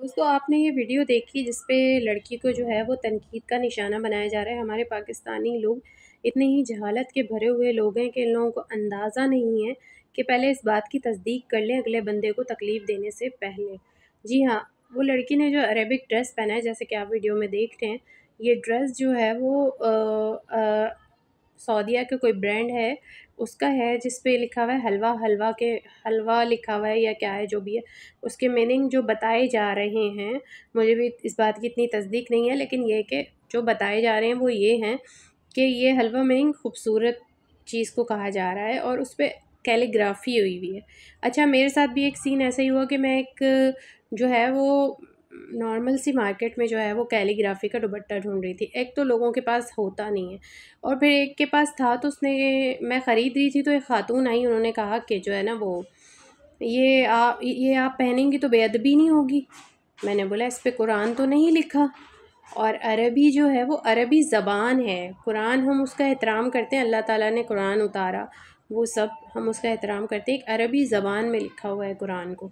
दोस्तों आपने ये वीडियो देखी जिसपे लड़की को जो है वो तनकीद का निशाना बनाया जा रहा है हमारे पाकिस्तानी लोग इतने ही जहालत के भरे हुए लोग हैं कि इन लोगों को अंदाज़ा नहीं है कि पहले इस बात की तस्दीक कर लें अगले बंदे को तकलीफ़ देने से पहले जी हाँ वो लड़की ने जो अरेबिक ड्रेस पहना है जैसे कि आप वीडियो में देख रहे हैं ये ड्रेस जो है वो आ, आ, सऊदिया के कोई ब्रांड है उसका है जिस पे लिखा हुआ है हलवा हलवा के हलवा लिखा हुआ है या क्या है जो भी है उसके मीनिंग जो बताए जा रहे हैं मुझे भी इस बात की इतनी तस्दीक नहीं है लेकिन ये कि जो बताए जा रहे हैं वो ये हैं कि ये हलवा मीनिंग खूबसूरत चीज़ को कहा जा रहा है और उस पर कैलीग्राफी हुई हुई है अच्छा मेरे साथ भी एक सीन ऐसा ही हुआ कि मैं एक जो है वो नॉर्मल सी मार्केट में जो है वो कैलीग्राफी का दुबट्टा ढूंढ रही थी एक तो लोगों के पास होता नहीं है और फिर एक के पास था तो उसने मैं ख़रीद रही थी तो एक ख़ातून आई उन्होंने कहा कि जो है ना वो ये आप ये आप पहनेंगी तो बेअदबी नहीं होगी मैंने बोला इस पर कुरान तो नहीं लिखा और अरबी जो है वो अरबी ज़बान है कुरान हम उसका एहतराम करते हैं अल्लाह ताला ने कुरान उतारा वो सब हम उसका एहतराम करते हैं एक अरबी ज़बान में लिखा हुआ है कुरान को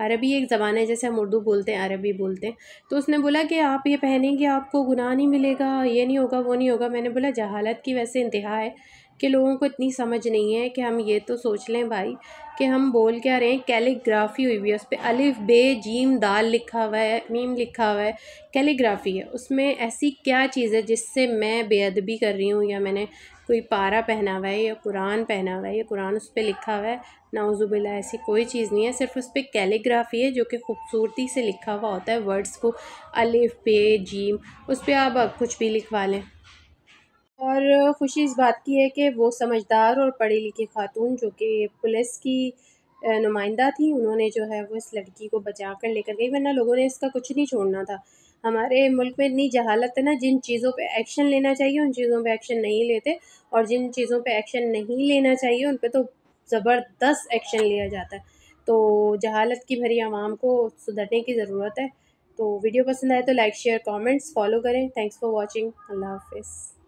अरबी एक ज़बान है जैसे हम उर्दू बोलते हैं अरबी बोलते हैं तो उसने बोला कि आप ये पहनेंगे आपको गुनाह नहीं मिलेगा ये नहीं होगा वो नहीं होगा मैंने बोला जहालत की वैसे इंतहा है कि लोगों को इतनी समझ नहीं है कि हम ये तो सोच लें भाई कि हम बोल क्या रहे हैं कैलीग्राफी हुई हुई है उस पर अलिफ बे जीम दाल लिखा हुआ है मीम लिखा हुआ है कैलीग्राफी है उसमें ऐसी क्या चीज़ है जिससे मैं बेअदबी कर रही हूँ या मैंने कोई पारा पहना हुआ है या कुरान पहना हुआ है या कुरान उस पर लिखा हुआ है नाउजुबिल्ला ऐसी कोई चीज़ नहीं है सिर्फ उस पर कैलीग्राफी है जो कि खूबसूरती से लिखा हुआ होता है वर्ड्स को अलिफ बे जीम उस पर आप कुछ भी लिखवा लें और ख़ुशी इस बात की है कि वो समझदार और पढ़ी लिखी खातून जो कि पुलिस की नुमाइंदा थी उन्होंने जो है वो इस लड़की को बचा कर लेकर गई वरना लोगों ने इसका कुछ नहीं छोड़ना था हमारे मुल्क में इतनी जहालत है ना जिन चीज़ों पे एक्शन लेना चाहिए उन चीज़ों पे एक्शन नहीं लेते और जिन चीज़ों पे एक्शन नहीं लेना चाहिए उन पर तो ज़बरदस्त एक्शन लिया जाता है तो जहालत की भरी आवाम को सुधरने की ज़रूरत है तो वीडियो पसंद आए तो लाइक शेयर कॉमेंट्स फॉलो करें थैंक्स फॉर वॉचिंग अल्लाह हाफ़